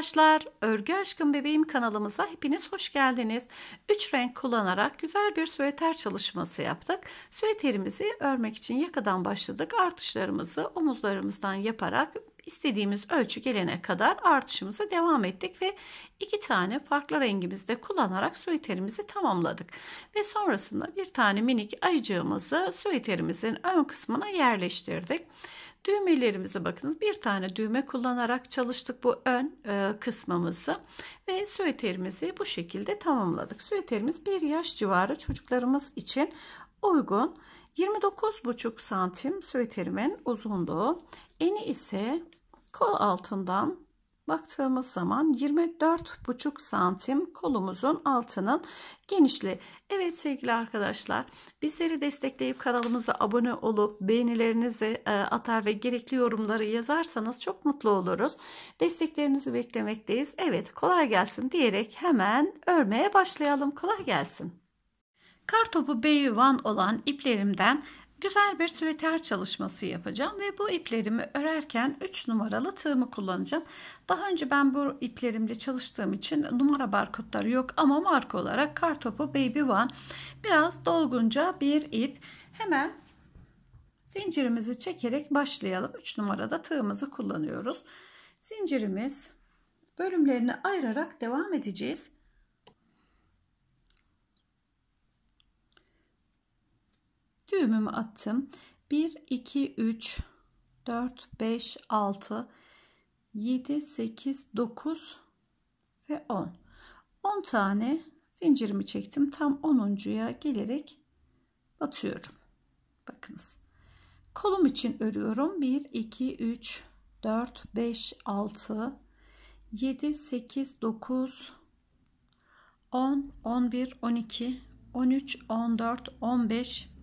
arkadaşlar, Örgü Aşkım Bebeğim kanalımıza hepiniz hoş geldiniz. 3 renk kullanarak güzel bir süveter çalışması yaptık. Süveterimizi örmek için yakadan başladık. Artışlarımızı omuzlarımızdan yaparak istediğimiz ölçü gelene kadar artışımıza devam ettik ve iki tane farklı rengimizde kullanarak süveterimizi tamamladık. Ve sonrasında bir tane minik ayıcığımızı süveterimizin ön kısmına yerleştirdik. Düğmelerimize bakınız. Bir tane düğme kullanarak çalıştık bu ön e, kısmımızı ve süveterimizi bu şekilde tamamladık. Süveterimiz bir yaş civarı çocuklarımız için uygun. 29,5 santim süveterimin uzunluğu. Eni ise kol altından baktığımız zaman 24,5 santim kolumuzun altının genişliği. Evet sevgili arkadaşlar bizleri destekleyip kanalımıza abone olup beğenilerinizi e, atar ve gerekli yorumları yazarsanız çok mutlu oluruz. Desteklerinizi beklemekteyiz. Evet kolay gelsin diyerek hemen örmeye başlayalım. Kolay gelsin. Kartopu B1 olan iplerimden Güzel bir süveter çalışması yapacağım ve bu iplerimi örerken 3 numaralı tığımı kullanacağım. Daha önce ben bu iplerimle çalıştığım için numara barkodları yok ama marka olarak kartopu Baby One biraz dolgunca bir ip. Hemen zincirimizi çekerek başlayalım. 3 numarada tığımızı kullanıyoruz. Zincirimiz bölümlerini ayırarak devam edeceğiz. Düğümümü attım. 1, 2, 3, 4, 5, 6, 7, 8, 9 ve 10. 10 tane zincirimi çektim. Tam 10.ya gelerek batıyorum. Bakınız. Kolum için örüyorum. 1, 2, 3, 4, 5, 6, 7, 8, 9, 10, 11, 12, 13, 14, 15,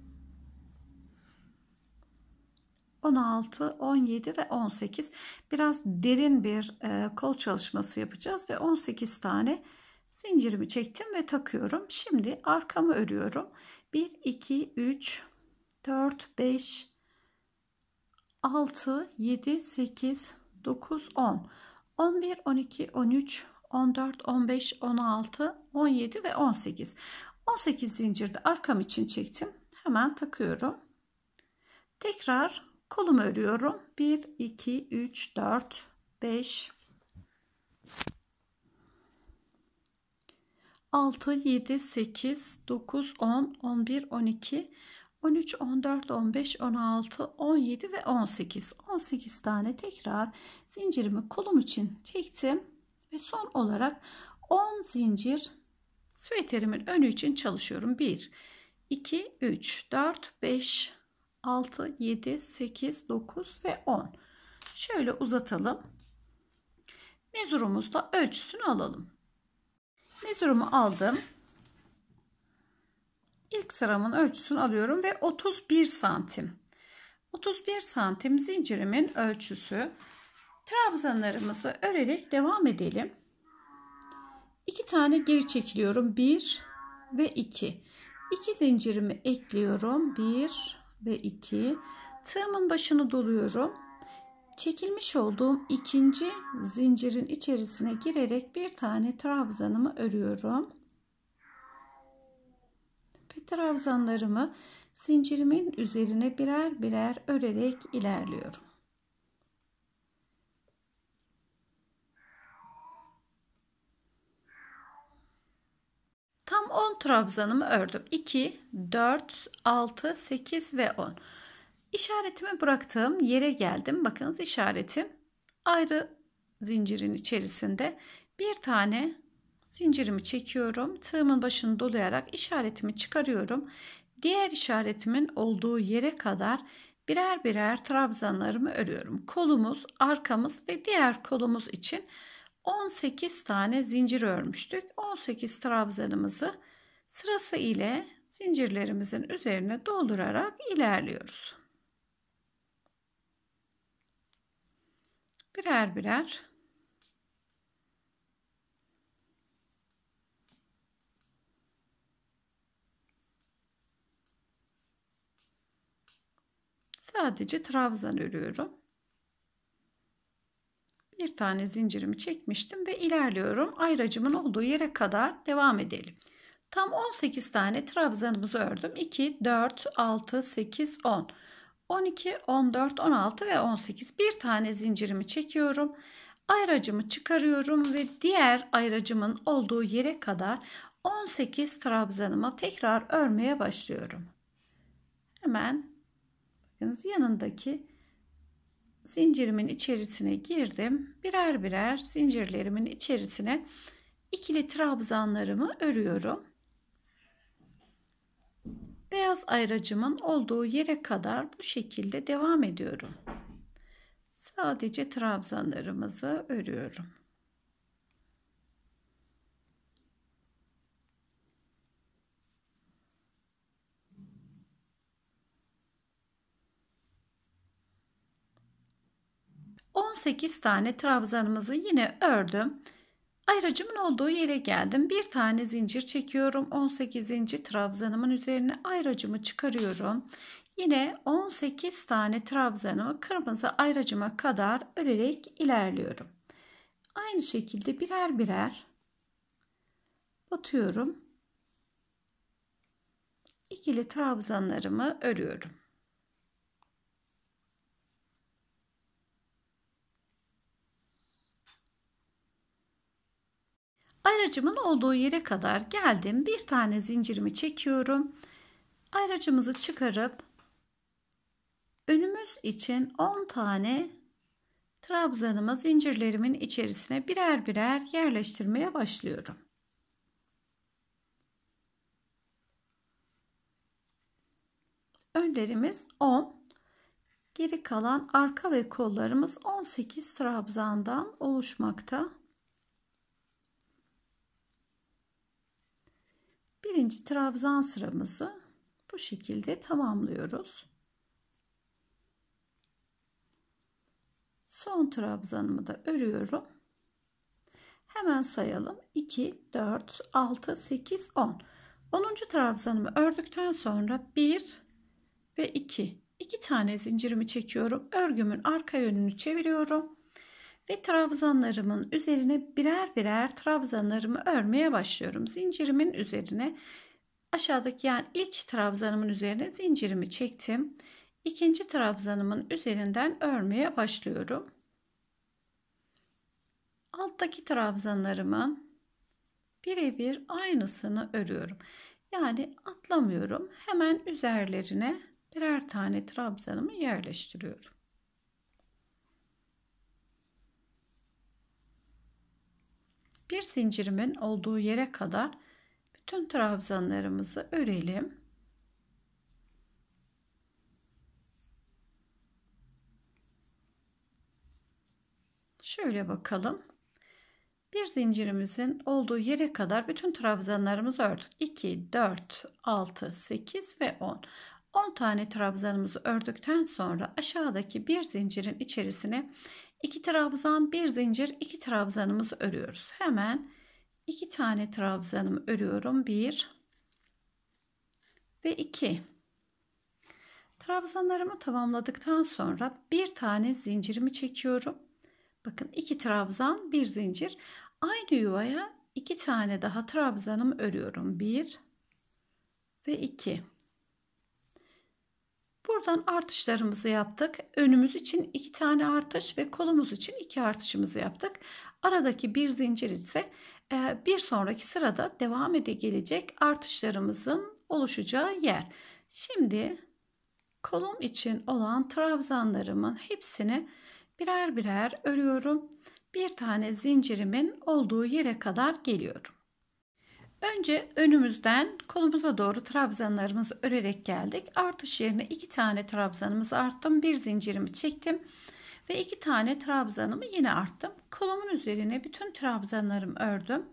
16, 17 ve 18. Biraz derin bir e, kol çalışması yapacağız ve 18 tane zincirimi çektim ve takıyorum. Şimdi arkamı örüyorum. 1, 2, 3, 4, 5, 6, 7, 8, 9, 10, 11, 12, 13, 14, 15, 16, 17 ve 18. 18 zincirde arkam için çektim. Hemen takıyorum. Tekrar Kolumu örüyorum. 1, 2, 3, 4, 5, 6, 7, 8, 9, 10, 11, 12, 13, 14, 15, 16, 17 ve 18. 18 tane tekrar zincirimi kolum için çektim. Ve son olarak 10 zincir süveterimin önü için çalışıyorum. 1, 2, 3, 4, 5, 6, 7, 8, 9 ve 10. Şöyle uzatalım. Mezurumuzda ölçüsünü alalım. Mezurumu aldım. İlk sıramın ölçüsünü alıyorum ve 31 santim. 31 santim zincirimin ölçüsü. Trabzanlarımızı örerek devam edelim. 2 tane geri çekiliyorum. 1 ve 2. 2 zincirimi ekliyorum. 1 ve 2 tığımın başını doluyorum çekilmiş olduğum ikinci zincirin içerisine girerek bir tane trabzanımı örüyorum ve trabzanlarımı zincirimin üzerine birer birer örerek ilerliyorum Tam 10 trabzanımı ördüm. 2, 4, 6, 8 ve 10. İşaretimi bıraktığım yere geldim. Bakınız işaretim ayrı zincirin içerisinde bir tane zincirimi çekiyorum. Tığımın başını dolayarak işaretimi çıkarıyorum. Diğer işaretimin olduğu yere kadar birer birer trabzanlarımı örüyorum. Kolumuz, arkamız ve diğer kolumuz için 18 tane zincir örmüştük. 18 trabzanımızı sırası ile zincirlerimizin üzerine doldurarak ilerliyoruz. Birer birer sadece trabzan örüyorum bir tane zincirimi çekmiştim ve ilerliyorum. Ayracımın olduğu yere kadar devam edelim. Tam 18 tane trabzanımızı ördüm. 2, 4, 6, 8, 10. 12, 14, 16 ve 18. Bir tane zincirimi çekiyorum. Ayracımı çıkarıyorum ve diğer ayracımın olduğu yere kadar 18 trabzanımı tekrar örmeye başlıyorum. Hemen bakınız yanındaki zincirimin içerisine girdim. Birer birer zincirlerimin içerisine ikili trabzanlarımı örüyorum. Beyaz ayracımın olduğu yere kadar bu şekilde devam ediyorum. Sadece trabzanlarımızı örüyorum. 18 tane trabzanımızı yine ördüm. Ayracımın olduğu yere geldim. Bir tane zincir çekiyorum. 18. trabzanımın üzerine ayracımı çıkarıyorum. Yine 18 tane trabzanımı kırmızı ayracıma kadar örerek ilerliyorum. Aynı şekilde birer birer batıyorum. İkili trabzanlarımı örüyorum. Ayracımın olduğu yere kadar geldim. Bir tane zincirimi çekiyorum. Ayracımızı çıkarıp önümüz için 10 tane trabzanımı zincirlerimin içerisine birer birer yerleştirmeye başlıyorum. Önlerimiz 10, geri kalan arka ve kollarımız 18 trabzandan oluşmakta. birinci trabzan sıramızı bu şekilde tamamlıyoruz. Son trabzanımı da örüyorum. Hemen sayalım. 2, 4, 6, 8, 10. 10. trabzanımı ördükten sonra 1 ve 2. 2 tane zincirimi çekiyorum. Örgümün arka yönünü çeviriyorum ve trabzanlarımın üzerine birer birer trabzanlarımı örmeye başlıyorum. Zincirimin üzerine aşağıdaki yani ilk trabzanımın üzerine zincirimi çektim. İkinci trabzanımın üzerinden örmeye başlıyorum. Alttaki trabzanlarımın birebir aynısını örüyorum. Yani atlamıyorum. Hemen üzerlerine birer tane trabzanımı yerleştiriyorum. bir zincirimin olduğu yere kadar bütün trabzanlarımızı örelim. Şöyle bakalım. Bir zincirimizin olduğu yere kadar bütün trabzanlarımızı ördük. 2, 4, 6, 8 ve 10. 10 tane trabzanımızı ördükten sonra aşağıdaki bir zincirin içerisine 2 trabzan, bir zincir, 2 trabzanımızı örüyoruz. Hemen 2 tane trabzanımı örüyorum. 1 ve 2. Trabzanlarımı tamamladıktan sonra bir tane zincirimi çekiyorum. Bakın 2 trabzan, bir zincir. Aynı yuvaya 2 tane daha trabzanımı örüyorum. 1 ve 2. Buradan artışlarımızı yaptık. Önümüz için iki tane artış ve kolumuz için iki artışımızı yaptık. Aradaki bir zincir ise e, bir sonraki sırada devam ede gelecek artışlarımızın oluşacağı yer. Şimdi kolum için olan trabzanlarımın hepsini birer birer örüyorum. Bir tane zincirimin olduğu yere kadar geliyorum. Önce önümüzden kolumuza doğru trabzanlarımızı örerek geldik. Artış yerine iki tane trabzanımızı arttım. Bir zincirimi çektim ve iki tane trabzanımı yine arttım. Kolumun üzerine bütün trabzanlarımı ördüm.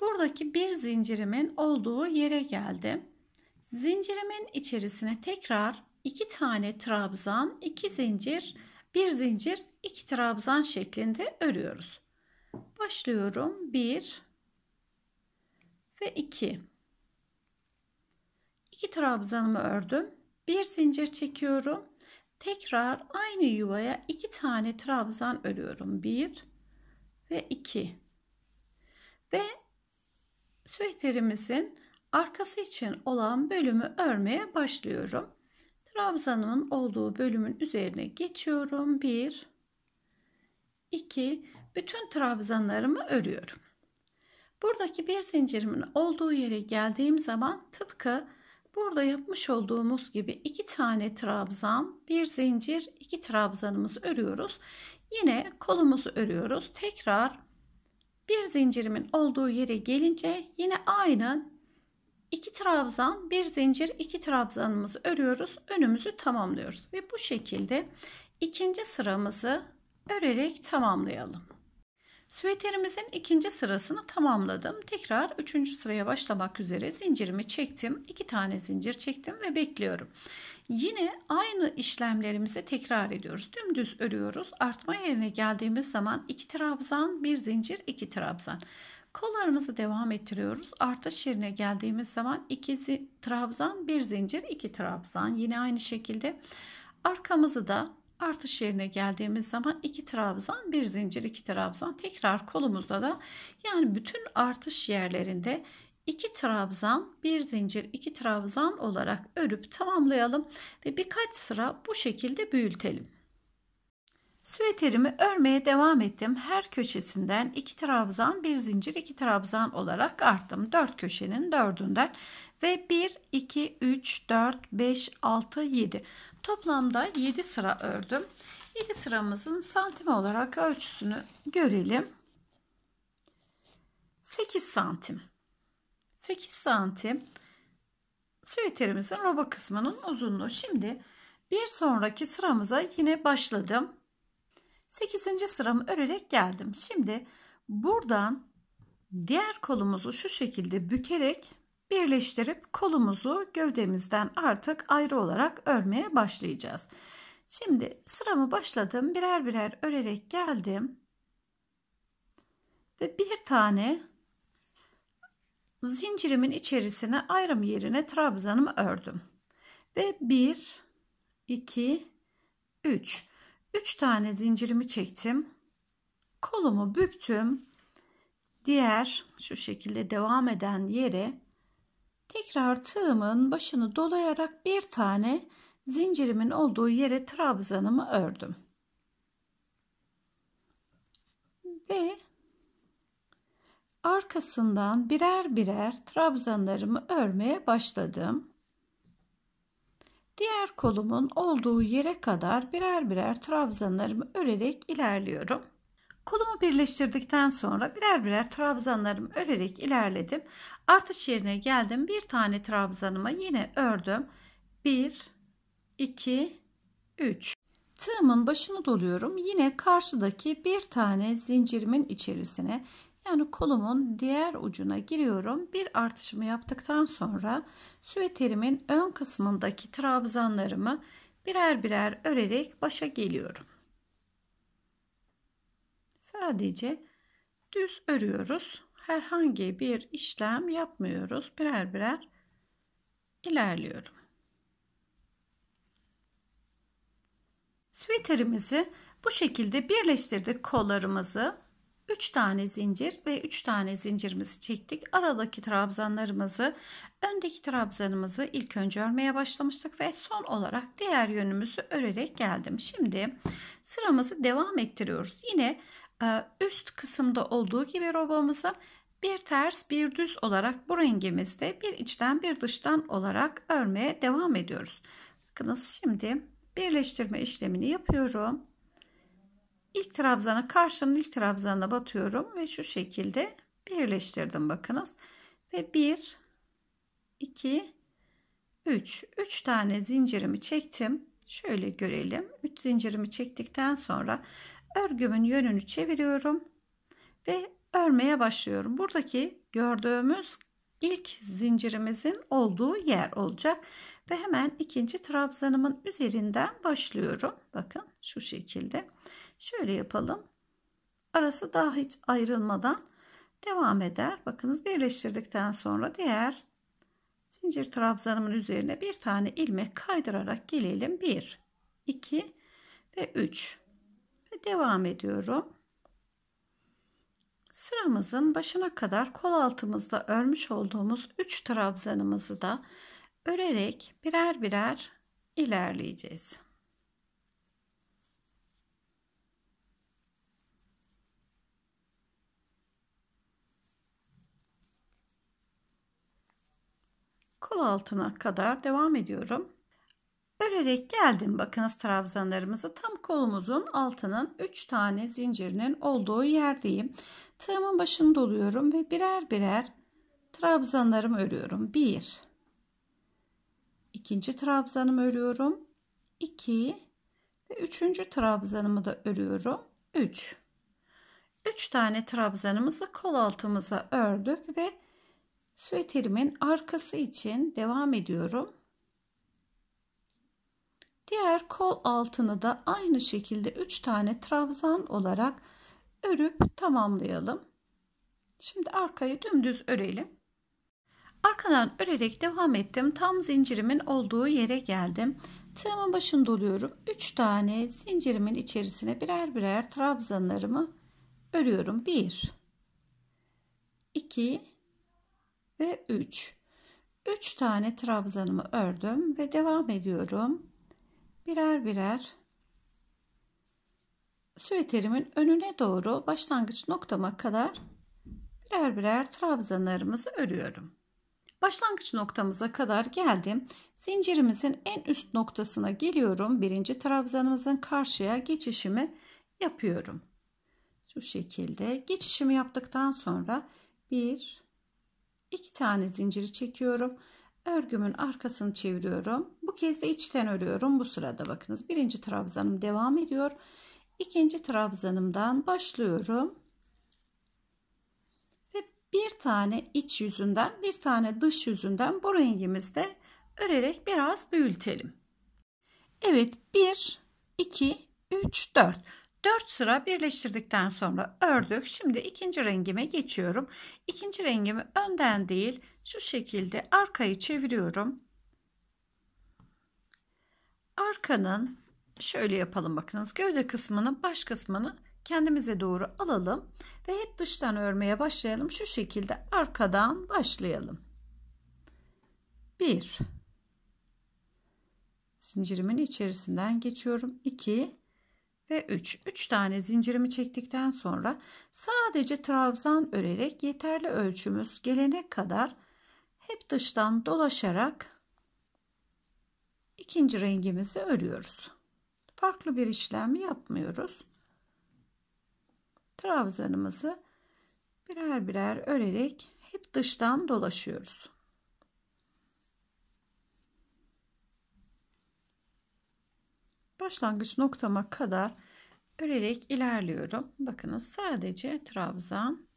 Buradaki bir zincirimin olduğu yere geldim. Zincirimin içerisine tekrar iki tane trabzan, iki zincir, bir zincir, iki trabzan şeklinde örüyoruz. Başlıyorum. 1 ve 2. 2 trabzanımı ördüm. Bir zincir çekiyorum. Tekrar aynı yuvaya 2 tane trabzan örüyorum. 1 ve 2. Ve süeterimizin arkası için olan bölümü örmeye başlıyorum. Trabzanımın olduğu bölümün üzerine geçiyorum. 1 2 bütün trabzanlarımı örüyorum. Buradaki bir zincirimin olduğu yere geldiğim zaman tıpkı burada yapmış olduğumuz gibi iki tane trabzan, bir zincir, iki trabzanımızı örüyoruz. Yine kolumuzu örüyoruz. Tekrar bir zincirimin olduğu yere gelince yine aynı iki trabzan, bir zincir, iki trabzanımızı örüyoruz. Önümüzü tamamlıyoruz ve bu şekilde ikinci sıramızı örerek tamamlayalım. Süveterimizin ikinci sırasını tamamladım. Tekrar üçüncü sıraya başlamak üzere zincirimi çektim. iki tane zincir çektim ve bekliyorum. Yine aynı işlemlerimizi tekrar ediyoruz. Dümdüz örüyoruz. Artma yerine geldiğimiz zaman iki trabzan, bir zincir, iki trabzan. Kollarımızı devam ettiriyoruz. Artış yerine geldiğimiz zaman iki trabzan, bir zincir, iki trabzan. Yine aynı şekilde arkamızı da Artış yerine geldiğimiz zaman 2 trabzan, bir zincir, 2 trabzan. Tekrar kolumuzda da yani bütün artış yerlerinde 2 trabzan, bir zincir, 2 trabzan olarak örüp tamamlayalım ve birkaç sıra bu şekilde büyütelim. Süveterimi örmeye devam ettim. Her köşesinden 2 trabzan, bir zincir, 2 trabzan olarak arttım. 4 köşenin 4'ünden ve 1 2 3 4 5 6 7 Toplamda 7 sıra ördüm. 7 sıramızın santim olarak ölçüsünü görelim. 8 santim. 8 santim süveterimizin roba kısmının uzunluğu. Şimdi bir sonraki sıramıza yine başladım. 8. sıramı örerek geldim. Şimdi buradan diğer kolumuzu şu şekilde bükerek birleştirip kolumuzu gövdemizden artık ayrı olarak örmeye başlayacağız. Şimdi sıramı başladım. Birer birer örerek geldim. Ve bir tane zincirimin içerisine ayrım yerine trabzanımı ördüm. Ve 1, 2, 3. 3 tane zincirimi çektim. Kolumu büktüm. Diğer şu şekilde devam eden yere Tekrar tığımın başını dolayarak bir tane zincirimin olduğu yere trabzanımı ördüm. Ve arkasından birer birer trabzanlarımı örmeye başladım. Diğer kolumun olduğu yere kadar birer birer trabzanlarımı örerek ilerliyorum. Kolumu birleştirdikten sonra birer birer trabzanlarımı örerek ilerledim. Artış yerine geldim. Bir tane trabzanıma yine ördüm. 1, 2, 3. Tığımın başını doluyorum. Yine karşıdaki bir tane zincirimin içerisine yani kolumun diğer ucuna giriyorum. Bir artışımı yaptıktan sonra süveterimin ön kısmındaki trabzanlarımı birer birer örerek başa geliyorum. Sadece düz örüyoruz. Herhangi bir işlem yapmıyoruz. Birer birer ilerliyorum. Sweater'imizi bu şekilde birleştirdik kollarımızı. 3 tane zincir ve 3 tane zincirimizi çektik. Aradaki trabzanlarımızı, öndeki trabzanımızı ilk önce örmeye başlamıştık ve son olarak diğer yönümüzü örerek geldim. Şimdi sıramızı devam ettiriyoruz. Yine e, üst kısımda olduğu gibi robamızı bir ters bir düz olarak bu rengimizde bir içten bir dıştan olarak örmeye devam ediyoruz. Bakınız şimdi birleştirme işlemini yapıyorum. İlk trabzana karşının ilk trabzanına batıyorum ve şu şekilde birleştirdim bakınız. Ve 1 2 3 3 tane zincirimi çektim. Şöyle görelim. 3 zincirimi çektikten sonra örgümün yönünü çeviriyorum ve örmeye başlıyorum. Buradaki gördüğümüz ilk zincirimizin olduğu yer olacak ve hemen ikinci trabzanımın üzerinden başlıyorum. Bakın şu şekilde. Şöyle yapalım. Arası daha hiç ayrılmadan devam eder. Bakınız birleştirdikten sonra diğer zincir trabzanımın üzerine bir tane ilmek kaydırarak gelelim. 1 2 ve 3 devam ediyorum. Sıramızın başına kadar kol altımızda örmüş olduğumuz 3 trabzanımızı da örerek birer birer ilerleyeceğiz. Kol altına kadar devam ediyorum örerek geldim. Bakınız trabzanlarımızı tam kolumuzun altının 3 tane zincirinin olduğu yerdeyim. Tığımın başını doluyorum ve birer birer trabzanlarımı örüyorum. 1 ikinci trabzanımı örüyorum. 2 ve üçüncü trabzanımı da örüyorum. 3 3 tane trabzanımızı kol altımıza ördük ve süveterimin arkası için devam ediyorum. Diğer kol altını da aynı şekilde 3 tane trabzan olarak örüp tamamlayalım. Şimdi arkayı dümdüz örelim. Arkadan örerek devam ettim. Tam zincirimin olduğu yere geldim. Tığımın başını doluyorum. 3 tane zincirimin içerisine birer birer trabzanlarımı örüyorum. 1 2 ve 3. 3 tane trabzanımı ördüm ve devam ediyorum birer birer süveterimin önüne doğru başlangıç noktama kadar birer birer trabzanlarımızı örüyorum. Başlangıç noktamıza kadar geldim. Zincirimizin en üst noktasına geliyorum. Birinci trabzanımızın karşıya geçişimi yapıyorum. Şu şekilde geçişimi yaptıktan sonra bir iki tane zinciri çekiyorum örgümün arkasını çeviriyorum. Bu kez de içten örüyorum. Bu sırada bakınız birinci trabzanım devam ediyor. İkinci trabzanımdan başlıyorum. Ve bir tane iç yüzünden bir tane dış yüzünden bu rengimizde örerek biraz büyütelim. Evet 1, 2, 3, 4. 4 sıra birleştirdikten sonra ördük. Şimdi ikinci rengime geçiyorum. İkinci rengimi önden değil şu şekilde arkayı çeviriyorum. Arkanın şöyle yapalım bakınız gövde kısmını baş kısmını kendimize doğru alalım ve hep dıştan örmeye başlayalım. Şu şekilde arkadan başlayalım. 1 zincirimin içerisinden geçiyorum. 2 ve 3. 3 tane zincirimi çektikten sonra sadece trabzan örerek yeterli ölçümüz gelene kadar hep dıştan dolaşarak ikinci rengimizi örüyoruz. Farklı bir işlem yapmıyoruz. Trabzanımızı birer birer örerek hep dıştan dolaşıyoruz. Başlangıç noktama kadar örerek ilerliyorum. Bakınız sadece trabzan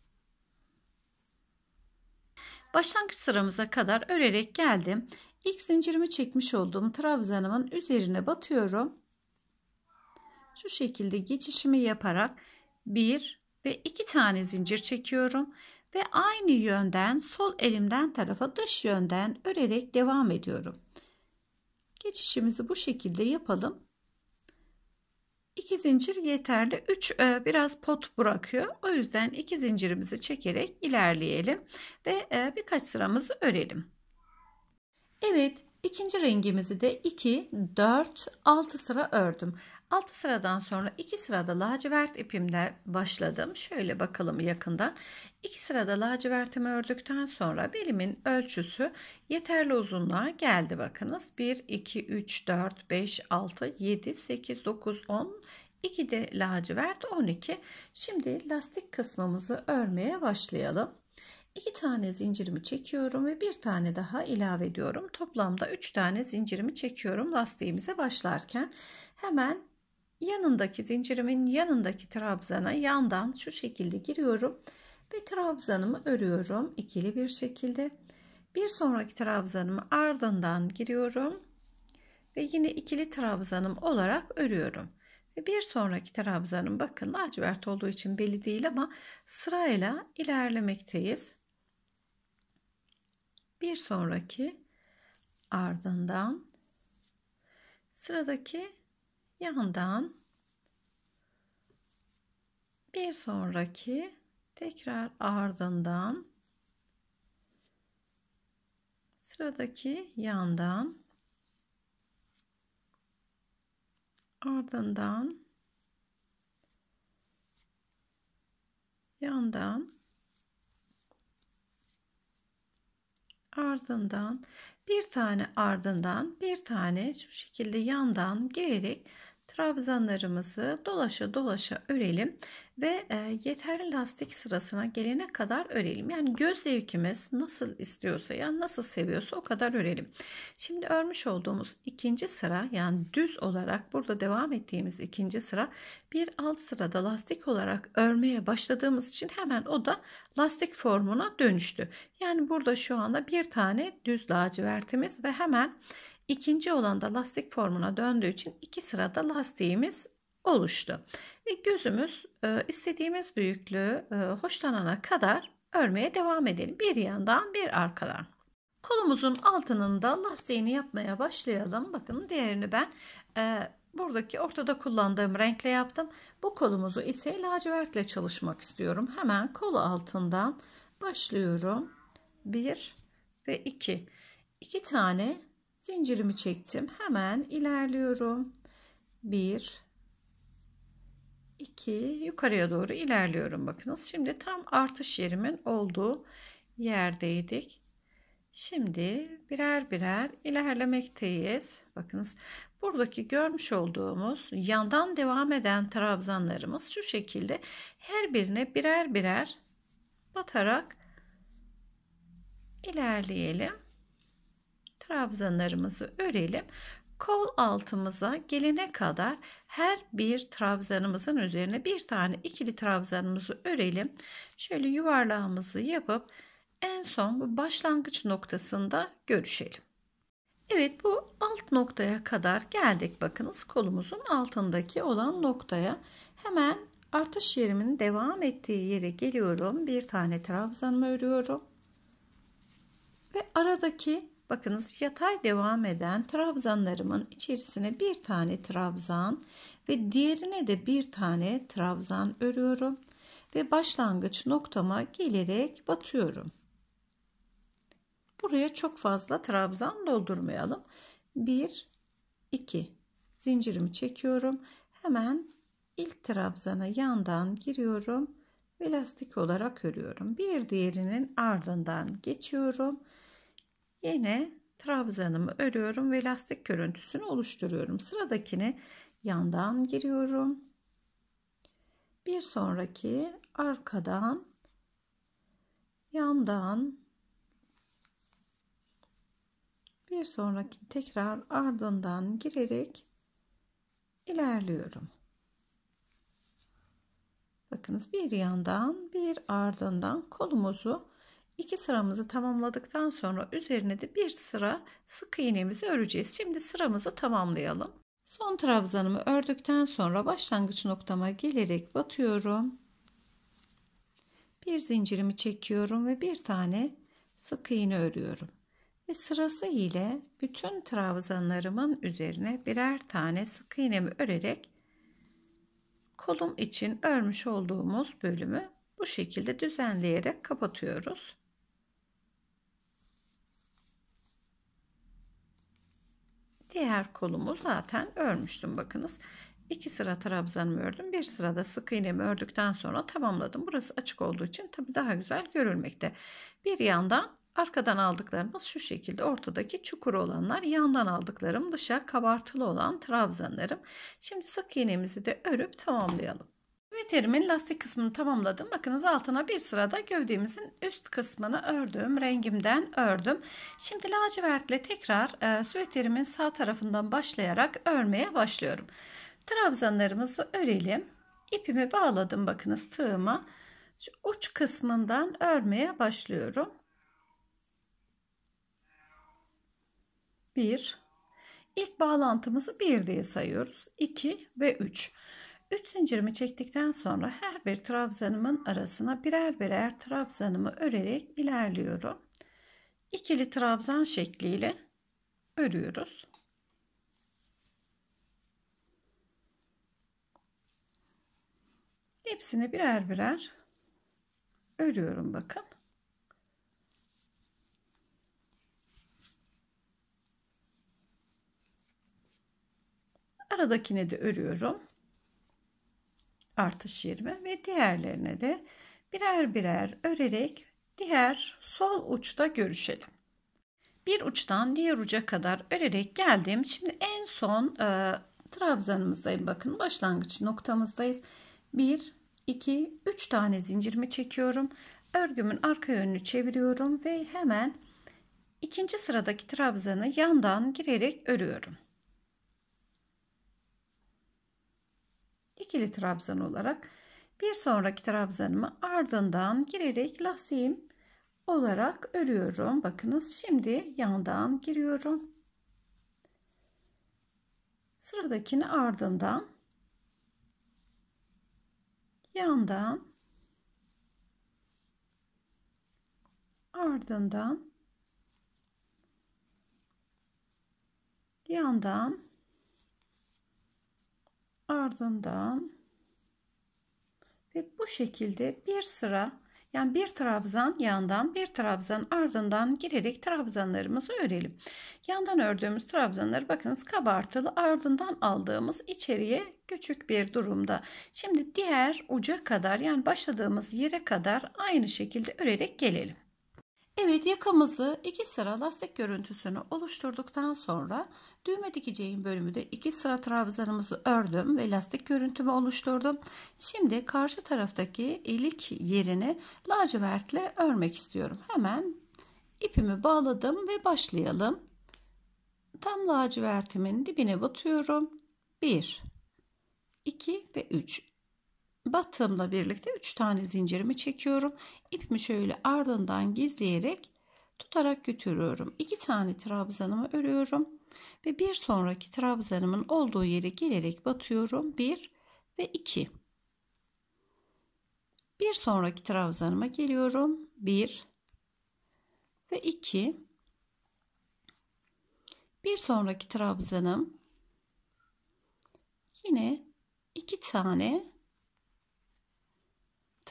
Başlangıç sıramıza kadar örerek geldim. İlk zincirimi çekmiş olduğum trabzanımın üzerine batıyorum. Şu şekilde geçişimi yaparak bir ve iki tane zincir çekiyorum ve aynı yönden sol elimden tarafa dış yönden örerek devam ediyorum. Geçişimizi bu şekilde yapalım. 2 zincir yeterli. 3 e, biraz pot bırakıyor. O yüzden 2 zincirimizi çekerek ilerleyelim ve e, birkaç sıramızı örelim. Evet, ikinci rengimizi de 2, 4, 6 sıra ördüm. 6 sıradan sonra 2 sırada lacivert ipimle başladım. Şöyle bakalım yakından. 2 sırada lacivertimi ördükten sonra belimin ölçüsü yeterli uzunluğa geldi. Bakınız 1, 2, 3, 4, 5, 6, 7, 8, 9, 10, 2 de lacivert 12. Şimdi lastik kısmımızı örmeye başlayalım. 2 tane zincirimi çekiyorum ve bir tane daha ilave ediyorum. Toplamda 3 tane zincirimi çekiyorum lastiğimize başlarken. Hemen yanındaki zincirimin yanındaki trabzana yandan şu şekilde giriyorum ve trabzanımı örüyorum ikili bir şekilde bir sonraki trabzanımı ardından giriyorum ve yine ikili trabzanım olarak örüyorum ve bir sonraki trabzanım bakın lacivert olduğu için belli değil ama sırayla ilerlemekteyiz bir sonraki ardından sıradaki yandan bir sonraki tekrar ardından sıradaki yandan ardından yandan ardından bir tane ardından bir tane şu şekilde yandan girerek trabzanlarımızı dolaşa dolaşa örelim ve e, yeterli lastik sırasına gelene kadar örelim. Yani göz zevkimiz nasıl istiyorsa ya nasıl seviyorsa o kadar örelim. Şimdi örmüş olduğumuz ikinci sıra yani düz olarak burada devam ettiğimiz ikinci sıra bir alt sırada lastik olarak örmeye başladığımız için hemen o da lastik formuna dönüştü. Yani burada şu anda bir tane düz lacivertimiz ve hemen İkinci olan da lastik formuna döndüğü için iki sırada lastiğimiz oluştu. Ve gözümüz e, istediğimiz büyüklüğü e, hoşlanana kadar örmeye devam edelim. Bir yandan bir arkadan. Kolumuzun altının da lastiğini yapmaya başlayalım. Bakın diğerini ben e, buradaki ortada kullandığım renkle yaptım. Bu kolumuzu ise lacivertle çalışmak istiyorum. Hemen kolu altından başlıyorum. bir ve iki 2 tane Zincirimi çektim. Hemen ilerliyorum. 1 2 yukarıya doğru ilerliyorum. Bakınız şimdi tam artış yerimin olduğu yerdeydik. Şimdi birer birer ilerlemekteyiz. Bakınız buradaki görmüş olduğumuz yandan devam eden trabzanlarımız şu şekilde her birine birer birer batarak ilerleyelim trabzanlarımızı örelim. Kol altımıza gelene kadar her bir trabzanımızın üzerine bir tane ikili trabzanımızı örelim. Şöyle yuvarlağımızı yapıp en son bu başlangıç noktasında görüşelim. Evet bu alt noktaya kadar geldik. Bakınız kolumuzun altındaki olan noktaya hemen artış yerimin devam ettiği yere geliyorum. Bir tane trabzanımı örüyorum. Ve aradaki Bakınız yatay devam eden trabzanlarımın içerisine bir tane trabzan ve diğerine de bir tane trabzan örüyorum ve başlangıç noktama gelerek batıyorum. Buraya çok fazla trabzan doldurmayalım. 1 2 zincirimi çekiyorum. Hemen ilk trabzana yandan giriyorum ve lastik olarak örüyorum. Bir diğerinin ardından geçiyorum Yine trabzanımı örüyorum ve lastik görüntüsünü oluşturuyorum. Sıradakini yandan giriyorum. Bir sonraki arkadan yandan bir sonraki tekrar ardından girerek ilerliyorum. Bakınız bir yandan bir ardından kolumuzu İki sıramızı tamamladıktan sonra üzerine de bir sıra sık iğnemizi öreceğiz. Şimdi sıramızı tamamlayalım. Son trabzanımı ördükten sonra başlangıç noktama gelerek batıyorum. Bir zincirimi çekiyorum ve bir tane sık iğne örüyorum. Ve sırası ile bütün trabzanlarımın üzerine birer tane sık iğnemi örerek kolum için örmüş olduğumuz bölümü bu şekilde düzenleyerek kapatıyoruz. diğer kolumu zaten örmüştüm bakınız. 2 sıra trabzanımı ördüm. 1 sırada sık iğnemi ördükten sonra tamamladım. Burası açık olduğu için tabii daha güzel görülmekte. Bir yandan arkadan aldıklarımız şu şekilde ortadaki çukur olanlar yandan aldıklarım dışa kabartılı olan trabzanlarım. Şimdi sık iğnemizi de örüp tamamlayalım. Üterimin lastik kısmını tamamladım. Bakınız altına bir sırada gövdemizin üst kısmını ördüm. Rengimden ördüm. Şimdi lacivertle tekrar e, süveterimin sağ tarafından başlayarak örmeye başlıyorum. Trabzanlarımızı örelim. İpimi bağladım bakınız tığıma. Şu uç kısmından örmeye başlıyorum. 1 İlk bağlantımızı 1 diye sayıyoruz. 2 ve 3. 3 zincirimi çektikten sonra her bir trabzanımın arasına birer birer trabzanımı örerek ilerliyorum. İkili trabzan şekliyle örüyoruz. Hepsini birer birer örüyorum bakın. Aradakini de örüyorum artış 20 ve diğerlerine de birer birer örerek diğer sol uçta görüşelim. Bir uçtan diğer uca kadar örerek geldim. Şimdi en son e, trabzanımızdayım. Bakın başlangıç noktamızdayız. 1, 2, 3 tane zincirimi çekiyorum. Örgümün arka yönünü çeviriyorum ve hemen ikinci sıradaki trabzanı yandan girerek örüyorum. ikili trabzan olarak bir sonraki trabzanımı ardından girerek lastiğim olarak örüyorum. Bakınız şimdi yandan giriyorum. Sıradakini ardından yandan ardından yandan ardından ve bu şekilde bir sıra yani bir trabzan yandan bir trabzan ardından girerek trabzanlarımızı örelim. Yandan ördüğümüz trabzanları bakınız kabartılı ardından aldığımız içeriye küçük bir durumda. Şimdi diğer uca kadar yani başladığımız yere kadar aynı şekilde örerek gelelim. Evet yakamızı iki sıra lastik görüntüsünü oluşturduktan sonra düğme dikeceğim de iki sıra trabzanımızı ördüm ve lastik görüntümü oluşturdum. Şimdi karşı taraftaki ilik yerini lacivertle örmek istiyorum. Hemen ipimi bağladım ve başlayalım. Tam lacivertimin dibine batıyorum. 1 2 ve 3 battığımla birlikte 3 tane zincirimi çekiyorum. İpimi şöyle ardından gizleyerek tutarak götürüyorum. 2 tane trabzanımı örüyorum ve bir sonraki trabzanımın olduğu yere gelerek batıyorum. 1 ve 2. Bir sonraki trabzanıma geliyorum. 1 ve 2. Bir sonraki trabzanım yine iki tane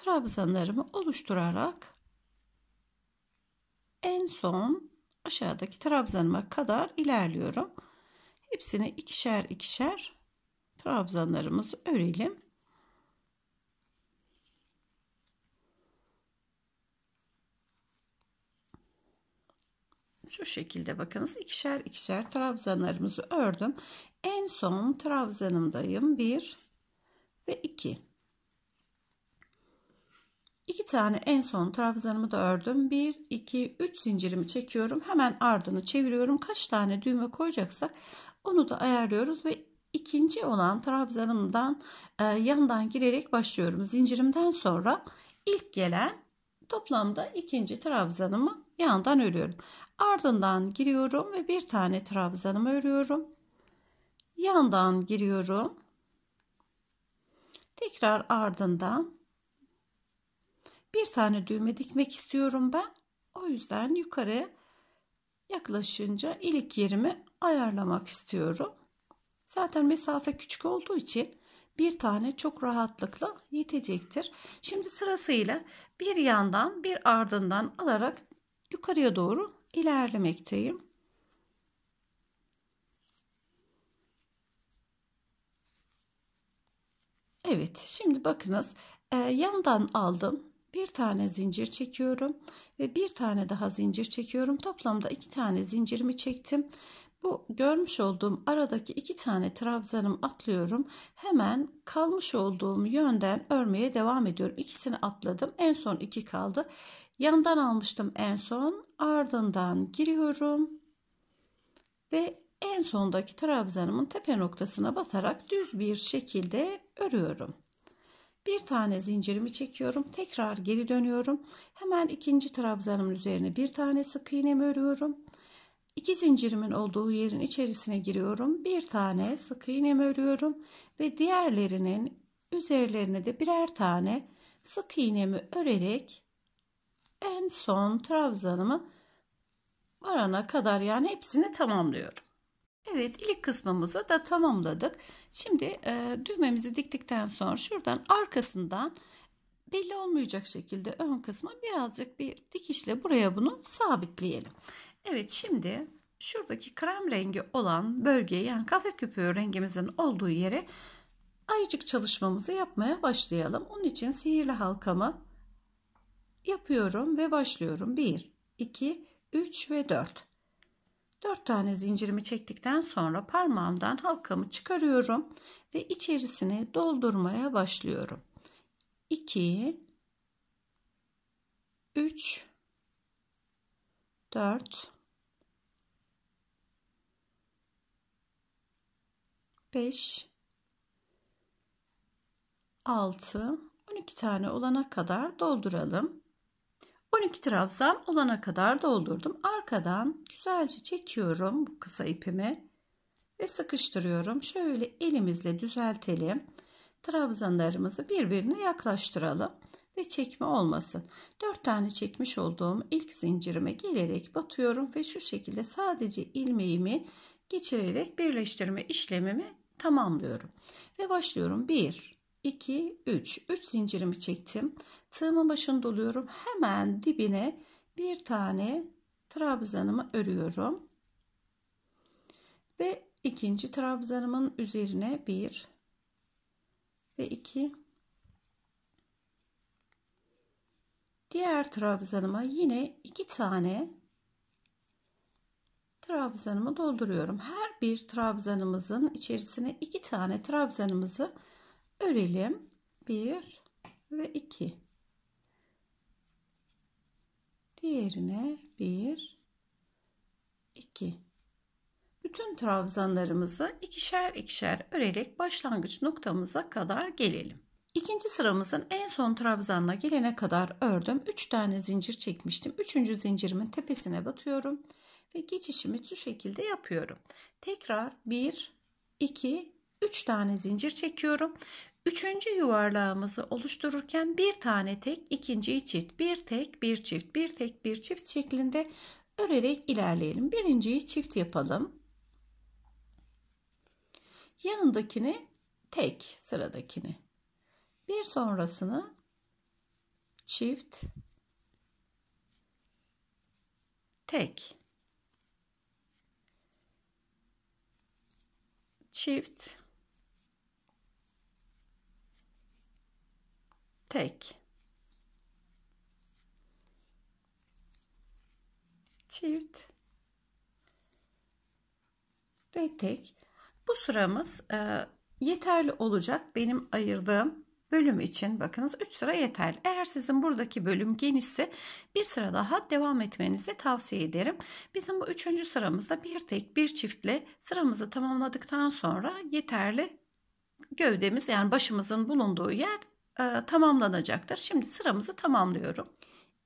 trabzanlarımı oluşturarak en son aşağıdaki trabzanıma kadar ilerliyorum. Hepsini ikişer ikişer trabzanlarımızı örelim. Şu şekilde bakınız ikişer ikişer trabzanlarımızı ördüm. En son trabzanımdayım. 1 ve 2. İki tane en son trabzanımı da ördüm. 1, 2, 3 zincirimi çekiyorum. Hemen ardını çeviriyorum. Kaç tane düğme koyacaksak onu da ayarlıyoruz ve ikinci olan trabzanımdan e, yandan girerek başlıyorum. Zincirimden sonra ilk gelen toplamda ikinci trabzanımı yandan örüyorum. Ardından giriyorum ve bir tane trabzanımı örüyorum. Yandan giriyorum. Tekrar ardından bir tane düğme dikmek istiyorum ben. O yüzden yukarı yaklaşınca ilik yerimi ayarlamak istiyorum. Zaten mesafe küçük olduğu için bir tane çok rahatlıkla yetecektir. Şimdi sırasıyla bir yandan bir ardından alarak yukarıya doğru ilerlemekteyim. Evet şimdi bakınız e, yandan aldım bir tane zincir çekiyorum ve bir tane daha zincir çekiyorum toplamda iki tane zincirimi çektim bu görmüş olduğum aradaki iki tane trabzanım atlıyorum hemen kalmış olduğum yönden örmeye devam ediyorum ikisini atladım en son iki kaldı yandan almıştım en son ardından giriyorum ve en sondaki trabzanımın tepe noktasına batarak düz bir şekilde örüyorum bir tane zincirimi çekiyorum tekrar geri dönüyorum hemen ikinci trabzanımın üzerine bir tane sık iğnemi örüyorum iki zincirimin olduğu yerin içerisine giriyorum bir tane sık iğnemi örüyorum ve diğerlerinin üzerlerine de birer tane sık iğnemi örerek en son trabzanımı varana kadar yani hepsini tamamlıyorum Evet ilik kısmımızı da tamamladık. Şimdi e, düğmemizi diktikten sonra şuradan arkasından belli olmayacak şekilde ön kısma birazcık bir dikişle buraya bunu sabitleyelim. Evet şimdi şuradaki krem rengi olan bölgeye yani kahve köpüğü rengimizin olduğu yere ayıcık çalışmamızı yapmaya başlayalım. Onun için sihirli halkamı yapıyorum ve başlıyorum. 1, 2, 3 ve 4. 4 tane zincirimi çektikten sonra parmağımdan halkamı çıkarıyorum ve içerisini doldurmaya başlıyorum. 2 3 4 5 6 12 tane olana kadar dolduralım. 12 trabzan olana kadar doldurdum. Arkadan güzelce çekiyorum bu kısa ipimi ve sıkıştırıyorum. Şöyle elimizle düzeltelim. Trabzanlarımızı birbirine yaklaştıralım ve çekme olmasın. 4 tane çekmiş olduğum ilk zincirime gelerek batıyorum ve şu şekilde sadece ilmeğimi geçirerek birleştirme işlemimi tamamlıyorum. Ve başlıyorum. 1 2, 3. 3 zincirimi çektim. Tığımın başını doluyorum. Hemen dibine bir tane trabzanımı örüyorum. Ve ikinci trabzanımın üzerine 1 ve 2 diğer trabzanıma yine 2 tane trabzanımı dolduruyorum. Her bir trabzanımızın içerisine 2 tane trabzanımızı örelim. 1 ve 2. Diğerine 1 2. Bütün trabzanlarımızı ikişer ikişer örerek başlangıç noktamıza kadar gelelim. İkinci sıramızın en son trabzanına gelene kadar ördüm. 3 tane zincir çekmiştim. 3. zincirimin tepesine batıyorum ve geçişimi şu şekilde yapıyorum. Tekrar 1 2 3 tane zincir çekiyorum Üçüncü yuvarlağımızı oluştururken bir tane tek, ikinciyi çift, bir tek, bir çift, bir tek, bir çift şeklinde örerek ilerleyelim. Birinciyi çift yapalım. Yanındakini tek sıradakini. Bir sonrasını çift tek çift tek çift ve tek bu sıramız e, yeterli olacak benim ayırdığım bölüm için bakınız 3 sıra yeterli. Eğer sizin buradaki bölüm genişse bir sıra daha devam etmenizi tavsiye ederim. Bizim bu üçüncü sıramızda bir tek bir çiftle sıramızı tamamladıktan sonra yeterli gövdemiz yani başımızın bulunduğu yer e, tamamlanacaktır. Şimdi sıramızı tamamlıyorum.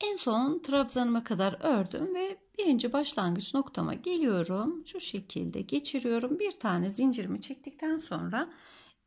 En son trabzanıma kadar ördüm ve birinci başlangıç noktama geliyorum. Şu şekilde geçiriyorum. Bir tane zincirimi çektikten sonra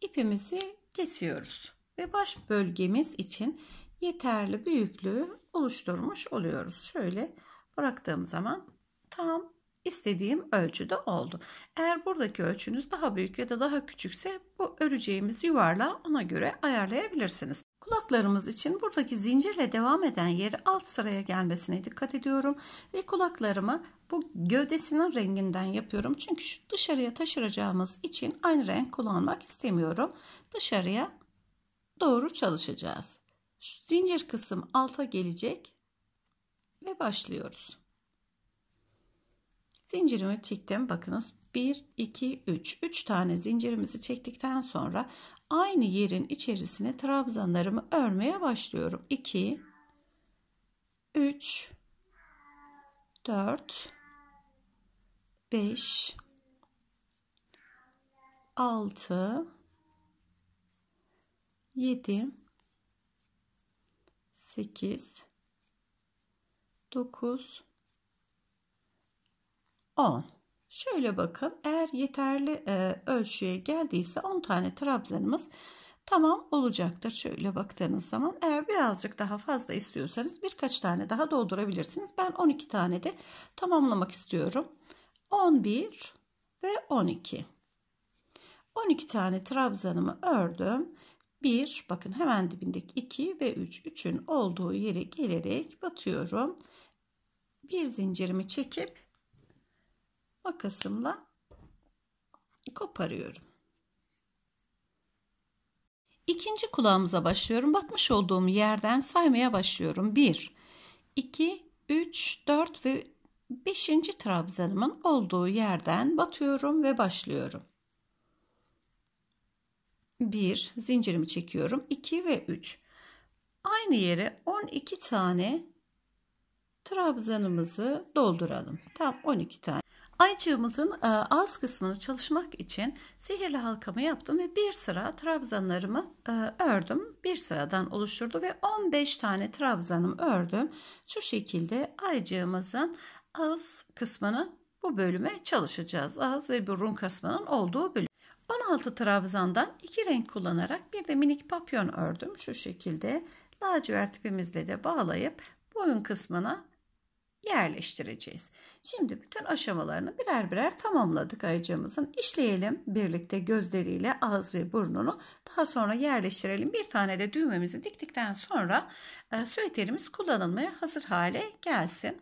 ipimizi kesiyoruz. Ve baş bölgemiz için yeterli büyüklüğü oluşturmuş oluyoruz. Şöyle bıraktığım zaman tam istediğim ölçüde oldu. Eğer buradaki ölçünüz daha büyük ya da daha küçükse bu öreceğimiz yuvarlağı ona göre ayarlayabilirsiniz. Kulaklarımız için buradaki zincirle devam eden yeri alt sıraya gelmesine dikkat ediyorum ve kulaklarımı bu gövdesinin renginden yapıyorum. Çünkü şu dışarıya taşıracağımız için aynı renk kullanmak istemiyorum. Dışarıya doğru çalışacağız. Şu zincir kısım alta gelecek ve başlıyoruz. Zincirimi çektim. Bakınız 1, 2, 3. 3 tane zincirimizi çektikten sonra aynı yerin içerisine trabzanlarımı örmeye başlıyorum. 2, 3, 4, 5, 6, 7, 8, 9, 10. Şöyle bakın eğer yeterli e, ölçüye geldiyse 10 tane trabzanımız tamam olacaktır. Şöyle baktığınız zaman eğer birazcık daha fazla istiyorsanız birkaç tane daha doldurabilirsiniz. Ben 12 tane de tamamlamak istiyorum. 11 ve 12. 12 tane trabzanımı ördüm. 1 bakın hemen dibindeki 2 ve 3 üçün olduğu yere gelerek batıyorum. Bir zincirimi çekip makasımla koparıyorum. İkinci kulağımıza başlıyorum. Batmış olduğum yerden saymaya başlıyorum. 1, 2, 3, 4 ve 5. trabzanımın olduğu yerden batıyorum ve başlıyorum. 1 zincirimi çekiyorum 2 ve 3 aynı yere 12 tane trabzanımızı dolduralım tam 12 tane Ayçığımızın e, ağız kısmını çalışmak için sihirli halkamı yaptım ve bir sıra trabzanlarımı e, ördüm. Bir sıradan oluşturdu ve 15 tane trabzanım ördüm. Şu şekilde aycığımızın ağız kısmını bu bölüme çalışacağız. Ağız ve burun kısmının olduğu bölüm. 16 trabzandan iki renk kullanarak bir de minik papyon ördüm. Şu şekilde lacivert ipimizle de bağlayıp boyun kısmına yerleştireceğiz. Şimdi bütün aşamalarını birer birer tamamladık ayıcımızın İşleyelim birlikte gözleriyle ağız ve burnunu. Daha sonra yerleştirelim. Bir tane de düğmemizi diktikten sonra e, süveterimiz kullanılmaya hazır hale gelsin.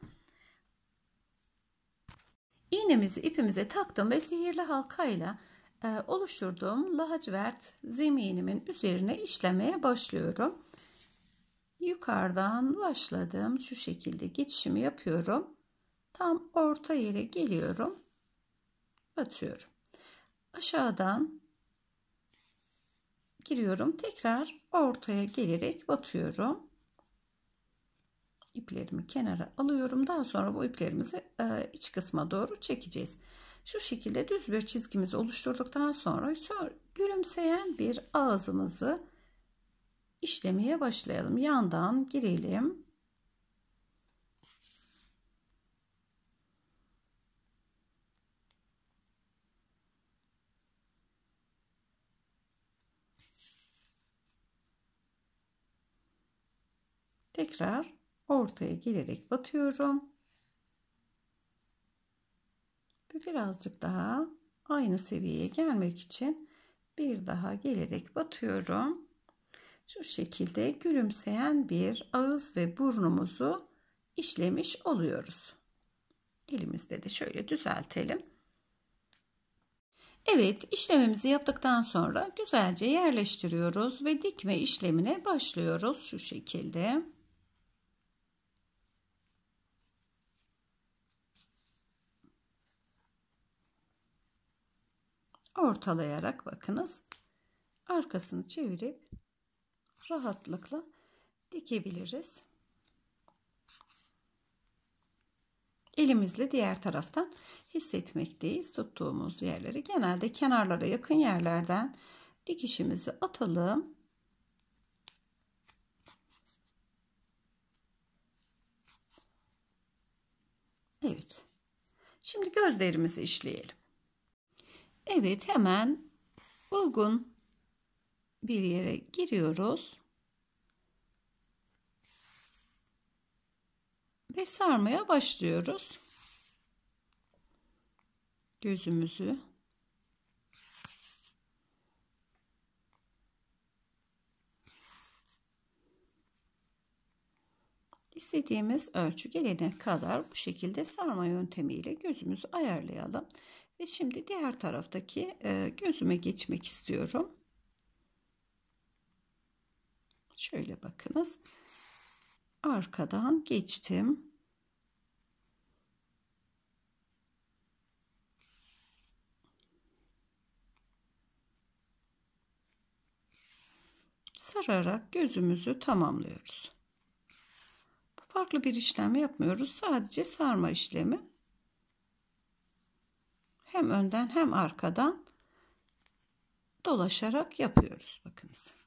İğnemizi ipimize taktım ve sihirli halkayla e, oluşturduğum lacivert zeminimin üzerine işlemeye başlıyorum yukarıdan başladım. Şu şekilde geçişimi yapıyorum. Tam orta yere geliyorum. Batıyorum. Aşağıdan giriyorum. Tekrar ortaya gelerek batıyorum. iplerimi kenara alıyorum. Daha sonra bu iplerimizi e, iç kısma doğru çekeceğiz. Şu şekilde düz bir çizgimizi oluşturduktan sonra gülümseyen bir ağzımızı işlemeye başlayalım. Yandan girelim. Tekrar ortaya gelerek batıyorum. Ve birazcık daha aynı seviyeye gelmek için bir daha gelerek batıyorum şu şekilde gülümseyen bir ağız ve burnumuzu işlemiş oluyoruz. Elimizde de şöyle düzeltelim. Evet işlemimizi yaptıktan sonra güzelce yerleştiriyoruz ve dikme işlemine başlıyoruz şu şekilde. Ortalayarak bakınız arkasını çevirip rahatlıkla dikebiliriz. Elimizle diğer taraftan hissetmekteyiz. Tuttuğumuz yerleri genelde kenarlara yakın yerlerden dikişimizi atalım. Evet. Şimdi gözlerimizi işleyelim. Evet hemen uygun bir yere giriyoruz. Ve sarmaya başlıyoruz. Gözümüzü istediğimiz ölçü gelene kadar bu şekilde sarma yöntemiyle gözümüzü ayarlayalım. Ve şimdi diğer taraftaki e, gözüme geçmek istiyorum. Şöyle bakınız arkadan geçtim. Sararak gözümüzü tamamlıyoruz. Farklı bir işlem yapmıyoruz. Sadece sarma işlemi. Hem önden hem arkadan dolaşarak yapıyoruz. Bakınız.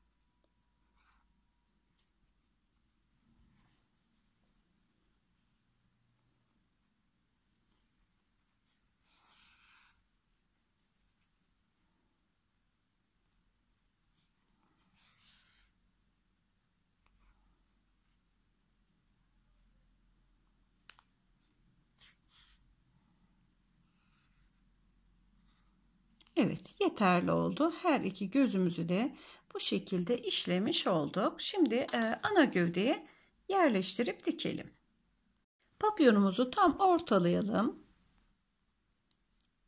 Evet yeterli oldu. Her iki gözümüzü de bu şekilde işlemiş olduk. Şimdi e, ana gövdeye yerleştirip dikelim. Papyonumuzu tam ortalayalım.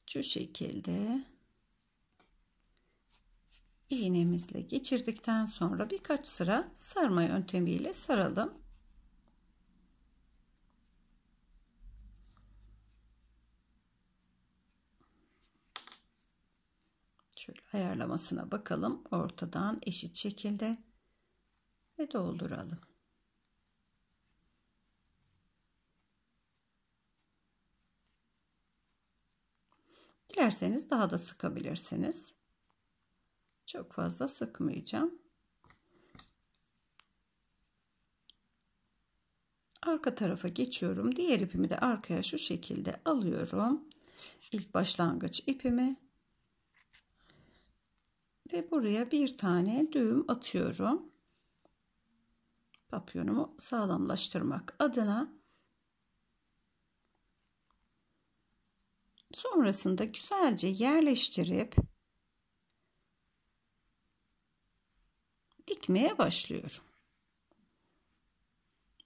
Şu şekilde iğnemizle geçirdikten sonra birkaç sıra sarma yöntemiyle saralım. Şöyle ayarlamasına bakalım. Ortadan eşit şekilde ve dolduralım. Dilerseniz daha da sıkabilirsiniz. Çok fazla sıkmayacağım. Arka tarafa geçiyorum. Diğer ipimi de arkaya şu şekilde alıyorum. İlk başlangıç ipimi ve buraya bir tane düğüm atıyorum. Papyonumu sağlamlaştırmak adına. Sonrasında güzelce yerleştirip dikmeye başlıyorum.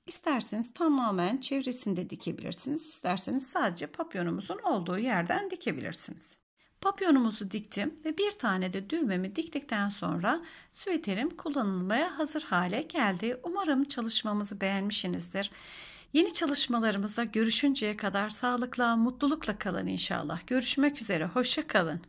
İsterseniz tamamen çevresinde dikebilirsiniz. İsterseniz sadece papyonumuzun olduğu yerden dikebilirsiniz. Papyonumuzu diktim ve bir tane de düğmemi diktikten sonra süveterim kullanılmaya hazır hale geldi. Umarım çalışmamızı beğenmişsinizdir. Yeni çalışmalarımızda görüşünceye kadar sağlıkla, mutlulukla kalın inşallah. Görüşmek üzere, hoşça kalın.